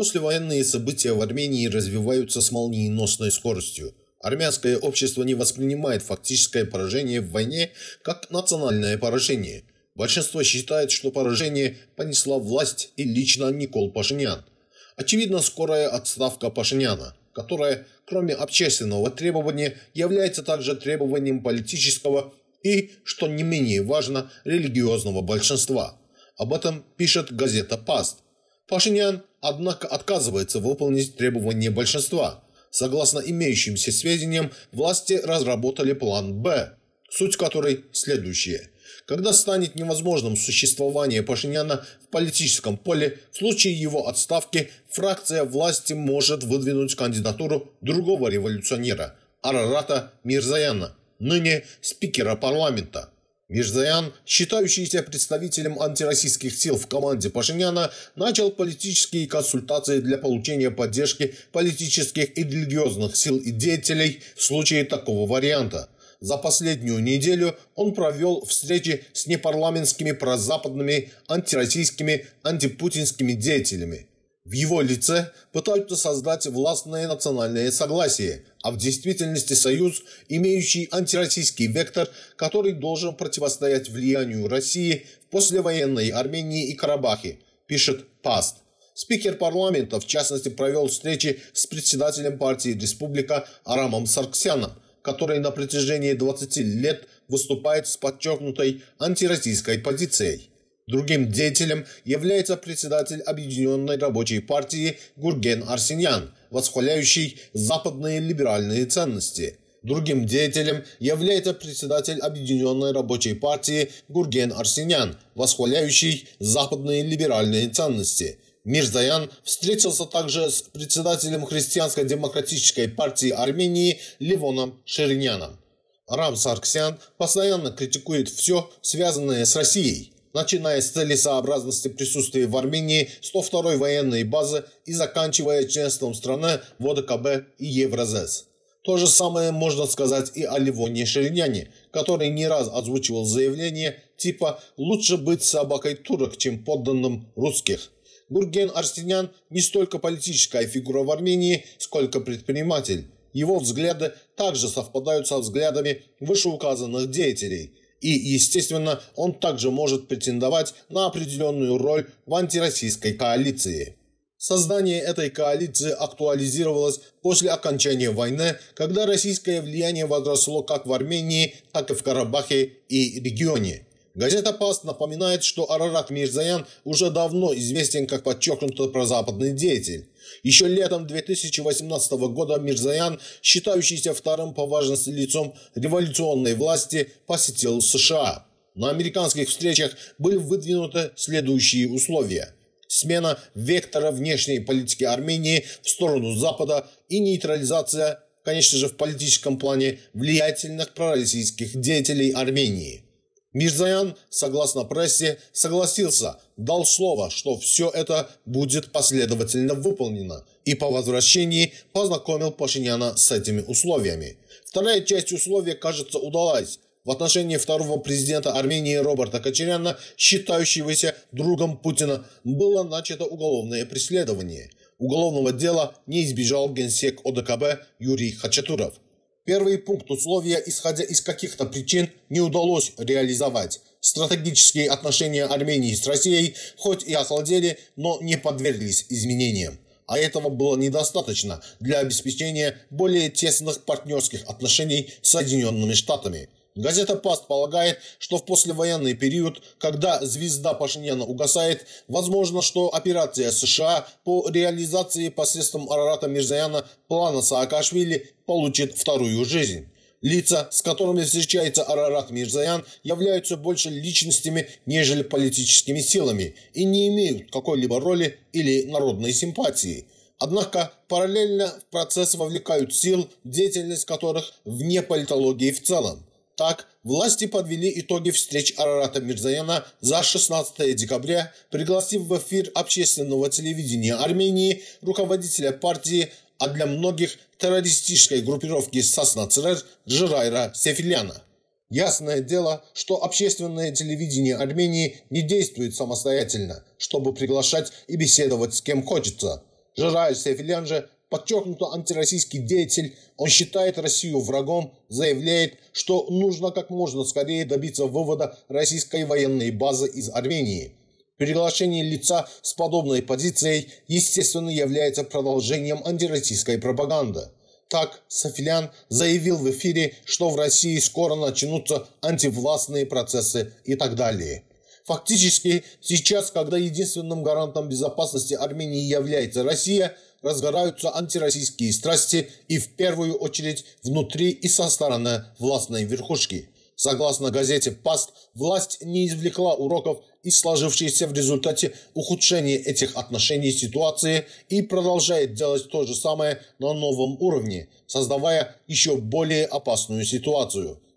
Послевоенные события в Армении развиваются с молниеносной скоростью. Армянское общество не воспринимает фактическое поражение в войне как национальное поражение. Большинство считает, что поражение понесла власть и лично Никол Пашинян. Очевидно, скорая отставка Пашиняна, которая, кроме общественного требования, является также требованием политического и, что не менее важно, религиозного большинства. Об этом пишет газета «Паст», Пашинян, однако, отказывается выполнить требования большинства. Согласно имеющимся сведениям, власти разработали план «Б», суть которой следующая. Когда станет невозможным существование Пашиняна в политическом поле, в случае его отставки фракция власти может выдвинуть кандидатуру другого революционера – Арарата Мирзаяна, ныне спикера парламента – Мирзаян, считающийся представителем антироссийских сил в команде Пашиняна, начал политические консультации для получения поддержки политических и религиозных сил и деятелей в случае такого варианта. За последнюю неделю он провел встречи с непарламентскими прозападными, антироссийскими, антипутинскими деятелями – в его лице пытаются создать властное национальное согласие, а в действительности союз, имеющий антироссийский вектор, который должен противостоять влиянию России в послевоенной Армении и Карабахе, пишет Паст. Спикер парламента, в частности, провел встречи с председателем партии «Республика» Арамом Сарксяном, который на протяжении 20 лет выступает с подчеркнутой антироссийской позицией. Другим деятелем является председатель Объединенной рабочей партии Гурген Арсеньян, восхваляющий западные либеральные ценности. Другим деятелем является председатель Объединенной рабочей партии Гурген Арсенян, восхваляющий западные либеральные ценности. Мирзаян встретился также с председателем Христианско-демократической партии Армении Левоном Шириняном. Рам Сарксян постоянно критикует все, связанное с Россией – начиная с целесообразности присутствия в Армении 102-й военной базы и заканчивая членством страны в ОДКБ и Евразес. То же самое можно сказать и о Ливоне Шириняне, который не раз озвучивал заявление типа «лучше быть собакой турок, чем подданным русских». Гурген Арсенян не столько политическая фигура в Армении, сколько предприниматель. Его взгляды также совпадают со взглядами вышеуказанных деятелей – и, естественно, он также может претендовать на определенную роль в антироссийской коалиции. Создание этой коалиции актуализировалось после окончания войны, когда российское влияние возросло как в Армении, так и в Карабахе и регионе – Газета «Паст» напоминает, что Арарат Мирзаян уже давно известен как подчеркнуто прозападный деятель. Еще летом 2018 года Мирзаян, считающийся вторым по важности лицом революционной власти, посетил США. На американских встречах были выдвинуты следующие условия. Смена вектора внешней политики Армении в сторону Запада и нейтрализация, конечно же, в политическом плане влиятельных пророссийских деятелей Армении – Мирзаян, согласно прессе, согласился, дал слово, что все это будет последовательно выполнено, и по возвращении познакомил Пашиняна с этими условиями. Вторая часть условий, кажется, удалась. В отношении второго президента Армении Роберта Кочеряна, считающегося другом Путина, было начато уголовное преследование. Уголовного дела не избежал генсек ОДКБ Юрий Хачатуров – Первый пункт условия, исходя из каких-то причин, не удалось реализовать. Стратегические отношения Армении с Россией хоть и охладели, но не подверглись изменениям. А этого было недостаточно для обеспечения более тесных партнерских отношений с Соединенными Штатами – Газета «Паст» полагает, что в послевоенный период, когда звезда Пашиняна угасает, возможно, что операция США по реализации посредством Арарата Мирзаяна плана Саакашвили получит вторую жизнь. Лица, с которыми встречается Арарат Мирзаян, являются больше личностями, нежели политическими силами и не имеют какой-либо роли или народной симпатии. Однако параллельно в процесс вовлекают сил, деятельность которых вне политологии в целом. Так, власти подвели итоги встреч Арарата Мирзаяна за 16 декабря, пригласив в эфир общественного телевидения Армении руководителя партии, а для многих террористической группировки Саснацрер Жирайра Сефиляна. Ясное дело, что общественное телевидение Армении не действует самостоятельно, чтобы приглашать и беседовать с кем хочется. Жирайр Сефилян же подчеркнуто антироссийский деятель. Он считает Россию врагом, заявляет, что нужно как можно скорее добиться вывода российской военной базы из Армении. Приглашение лица с подобной позицией, естественно, является продолжением антироссийской пропаганды. Так, Софилян заявил в эфире, что в России скоро начнутся антивластные процессы и так далее. Фактически, сейчас, когда единственным гарантом безопасности Армении является Россия – разгораются антироссийские страсти и в первую очередь внутри и со стороны властной верхушки. Согласно газете «Паст», власть не извлекла уроков из сложившейся в результате ухудшения этих отношений ситуации и продолжает делать то же самое на новом уровне, создавая еще более опасную ситуацию –